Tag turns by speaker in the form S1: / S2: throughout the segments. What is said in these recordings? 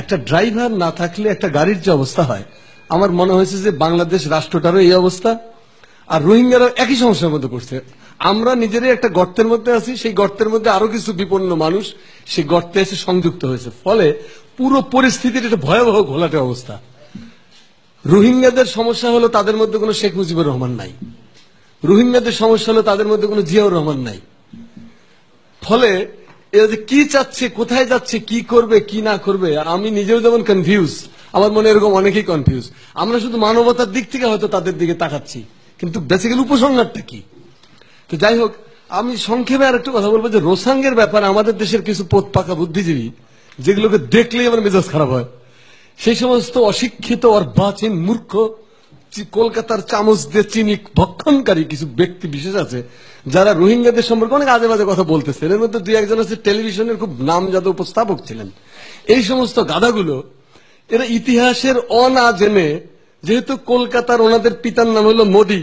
S1: একটা ড্রাইভার না থাকলে একটা গাড়ির যে অবস্থা হয় আমার মনে হয়েছে যে বাংলাদেশ রাষ্ট্রটারও এই অবস্থা আর রোহিঙ্গারা একই সমস্যার মধ্যে করছে আমরা নিজেরাই একটা গর্তের মধ্যে আছি সেই গর্তের মধ্যে আরো কিছু বিপন্ন মানুষ সেই গর্তে এসে সংযুক্ত হয়েছে ফলে পুরো পরিস্থিতির একটা ভয়াবহ ঘোলাটে অবস্থা রোহিঙ্গাদের সমস্যা হলো তাদের মধ্যে কোনো শেখ মুজিবুর রহমান নাই রোহিঙ্গাদের সমস্যা হলো তাদের মধ্যে কোনো জিয়াউর রহমান নাই ফলে এরা যে কি চাচ্ছে কোথায় যাচ্ছে কি করবে কি না করবে আমি নিজেও যেমন কনফিউজ আমার মনে এরকম অনেকেই কনফিউজ আমরা শুধু মানবতার দিক থেকে হয়তো তাদের দিকে তাকাচ্ছি কিন্তু বেসিক্যালি উপসংহারটা কি তো যাই হোক আমি সংক্ষেপে আর একটা কথা বলবো যে রোসাঙ্গের ব্যাপারে আমাদের দেশের কিছু পোত পাকা বুদ্ধিজীবী যেগুলোকে দেখলেই আমার মেজাজ খারাপ হয় সেই সমস্ত অশিক্ষিত আর বাচিন মূর্খ কলকাতার চামচ দিয়ে চিনি ভক্ষণকারী কিছু ব্যক্তি বিশেষ আছে যারা রোহিঙ্গাদের সম্পর্কে অনেক আজে বাজে কথা বলতেছে এর মধ্যে দুই একজন আছে টেলিভিশনের খুব যাদ উপস্থাপক ছিলেন এই সমস্ত গাধাগুলো এরা ইতিহাসের অনা জেনে যেহেতু কলকাতার ওনাদের পিতার নাম হলো মোদি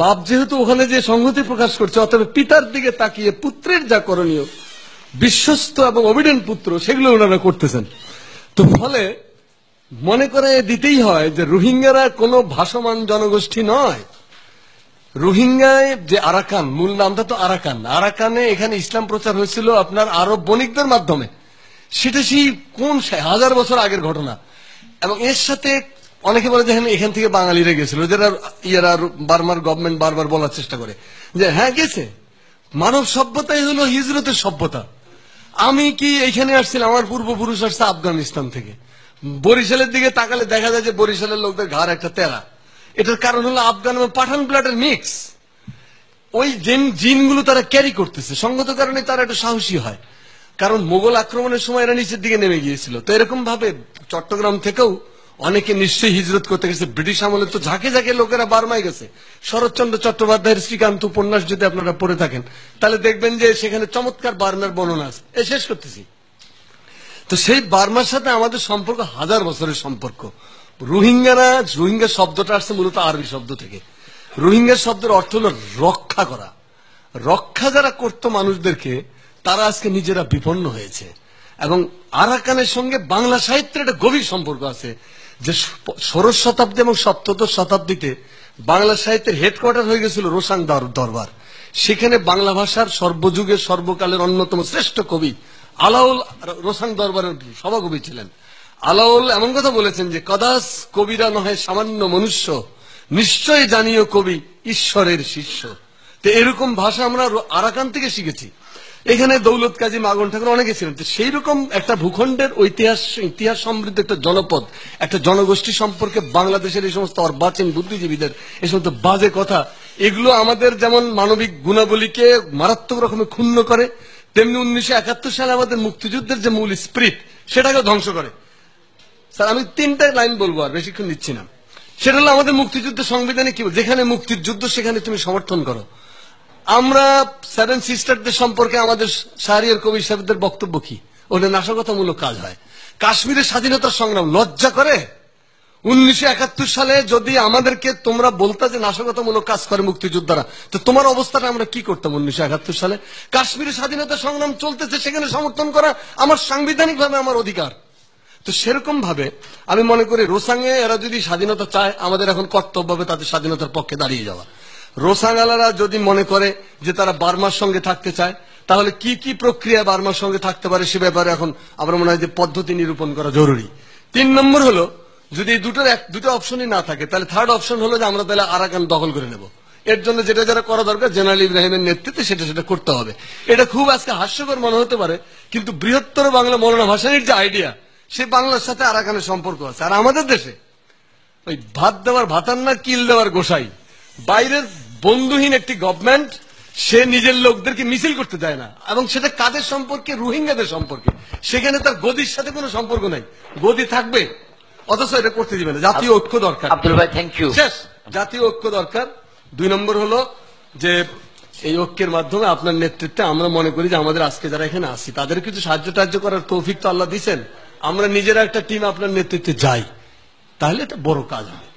S1: বাপ যেহেতু ওখানে যে সংহতি প্রকাশ করছে অর্থাৎ পিতার দিকে তাকিয়ে পুত্রের যা করণীয় বিশ্বস্ত এবং অভিডেন পুত্র সেগুলো ওনারা করতেছেন তো ফলে মনে করে দিতেই হয় যে রোহিঙ্গারা কোনো ভাসমান জনগোষ্ঠী নয় রোহিঙ্গায় যে আরাকান মূল নামটা তো আরাকান আরাকানে এখানে ইসলাম প্রচার হয়েছিল আপনার আরব বণিকদের মাধ্যমে সেটা সেই কোন হাজার বছর আগের ঘটনা এবং এর সাথে অনেকে বলে যে হ্যাঁ, এখান থেকে বাঙালিরা গেছিল যারা ইয়ারা বারবার গভর্নমেন্ট বারবার বলার চেষ্টা করে যে হ্যাঁ গেছে মানব সভ্যতাই হলো হিজরতের সভ্যতা আমি কি এখানে আসছিলাম আমার পূর্বপুরুষ আসছে আফগানিস্তান থেকে বরিশালের দিকে তাকালে দেখা যায় যে বরিশালের লোকদের ঘাড় একটা তেরা এটার কারণ হলো আফগান এবং পাঠান ব্লাডের মিক্স ওই জিন জিনগুলো তারা ক্যারি করতেছে সঙ্গত কারণে তারা একটু সাহসী হয় কারণ মোগল আক্রমণের সময় এরা নিচের দিকে নেমে গিয়েছিল তো এরকম ভাবে চট্টগ্রাম থেকেও অনেকে নিশ্চয়ই হিজরত করতে গেছে ব্রিটিশ আমলে তো ঝাঁকে ঝাঁকে লোকেরা বারমায় গেছে শরৎচন্দ্র চট্টোপাধ্যায়ের শ্রীকান্ত উপন্যাস যদি আপনারা পড়ে থাকেন তাহলে দেখবেন যে সেখানে চমৎকার বার্মার বর্ণনা আছে এ শেষ করতেছি তো সেই বার্মার সাথে আমাদের সম্পর্ক হাজার বছরের সম্পর্ক রোহিঙ্গারা রোহিঙ্গা শব্দটা আসছে মূলত আরবি শব্দ থেকে রোহিঙ্গা শব্দের অর্থ হলো রক্ষা করা রক্ষা যারা করত মানুষদেরকে তারা আজকে নিজেরা বিপন্ন হয়েছে এবং আরাকানের সঙ্গে বাংলা সাহিত্যের একটা গভীর সম্পর্ক আছে যে ষোড়শ শতাব্দী এবং সপ্তদশ শতাব্দীতে বাংলা সাহিত্যের হেডকোয়ার্টার হয়ে গেছিল রোসাং দরবার সেখানে বাংলা ভাষার সর্বযুগের সর্বকালের অন্যতম শ্রেষ্ঠ কবি আলাউল রোসান দরবারের সভাকবি ছিলেন আলাউল এমন কথা বলেছেন যে কদাস কবিরা নহে সামান্য মনুষ্য নিশ্চয় জানিও কবি ঈশ্বরের শিষ্য তো এরকম ভাষা আমরা আরাকান থেকে শিখেছি এখানে দৌলত কাজী মাগন ঠাকুর অনেকে ছিলেন সেই রকম একটা ভূখণ্ডের ঐতিহাস ইতিহাস সমৃদ্ধ একটা জনপদ একটা জনগোষ্ঠী সম্পর্কে বাংলাদেশের এই সমস্ত অর্বাচীন বুদ্ধিজীবীদের এই সমস্ত বাজে কথা এগুলো আমাদের যেমন মানবিক গুণাবলীকে মারাত্মক রকমের ক্ষুণ্ণ করে তেমনি উনিশশো একাত্তর সালে আমাদের মুক্তিযুদ্ধের যে মূল স্প্রিট সেটাকে ধ্বংস করে স্যার আমি তিনটা লাইন বলবো আর বেশিক্ষণ নিচ্ছি না সেটা হলো আমাদের মুক্তিযুদ্ধ সংবিধানে কি যেখানে মুক্তির যুদ্ধ সেখানে তুমি সমর্থন করো আমরা সেভেন সিস্টারদের সম্পর্কে আমাদের সাহারিয়ার কবি সাহেবদের বক্তব্য কি ওদের নাশকতামূলক কাজ হয় কাশ্মীরের স্বাধীনতার সংগ্রাম লজ্জা করে উনিশশো সালে যদি আমাদেরকে তোমরা বলতে যে নাশকতামূলক কাজ করে মুক্তিযোদ্ধারা তো তোমার অবস্থাটা আমরা কি করতাম উনিশশো সালে কাশ্মীরের স্বাধীনতা সংগ্রাম চলতেছে সেখানে সমর্থন করা আমার সাংবিধানিকভাবে আমার অধিকার তো সেরকম ভাবে আমি মনে করি রোসাঙে এরা যদি স্বাধীনতা চায় আমাদের এখন কর্তব্য হবে তাদের স্বাধীনতার পক্ষে দাঁড়িয়ে যাওয়া রোসাঙ্গালারা যদি মনে করে যে তারা বার্মার সঙ্গে থাকতে চায় তাহলে কি কি প্রক্রিয়া বার্মার সঙ্গে থাকতে পারে সে ব্যাপারে এখন আমার মনে হয় যে পদ্ধতি নিরূপণ করা জরুরি তিন নম্বর হলো যদি এই দুটোর এক দুটো অপশনই না থাকে তাহলে থার্ড অপশন হলো যে আমরা তাহলে আরাকান দখল করে নেব এর জন্য যেটা যারা করা দরকার জেনারেল ইব্রাহিমের নেতৃত্বে সেটা সেটা করতে হবে এটা খুব আজকে হাস্যকর মনে হতে পারে কিন্তু বৃহত্তর বাংলা মৌলানা ভাসানির যে আইডিয়া সে বাংলার সাথে আরাকানের সম্পর্ক আছে আর আমাদের দেশে ওই ভাত দেওয়ার ভাতার না কিল দেওয়ার গোসাই বাইরের বন্ধুহীন একটি গভর্নমেন্ট সে নিজের লোকদেরকে মিছিল করতে দেয় না এবং সেটা কাদের সম্পর্কে রোহিঙ্গাদের সম্পর্কে সেখানে তার গদির সাথে কোনো সম্পর্ক নাই গদি থাকবে অথচ এটা করতে দিবে না জাতীয় ঐক্য দরকার ভাই থ্যাংক ইউ শেষ জাতীয় ঐক্য দরকার দুই নম্বর হলো যে এই ঐক্যের মাধ্যমে আপনার নেতৃত্বে আমরা মনে করি যে আমাদের আজকে যারা এখানে আসি তাদের কিছু সাহায্য টাহ্য করার তৌফিক তো আল্লাহ দিচ্ছেন আমরা নিজেরা একটা টিম আপনার নেতৃত্বে যাই তাহলে এটা বড় কাজ হবে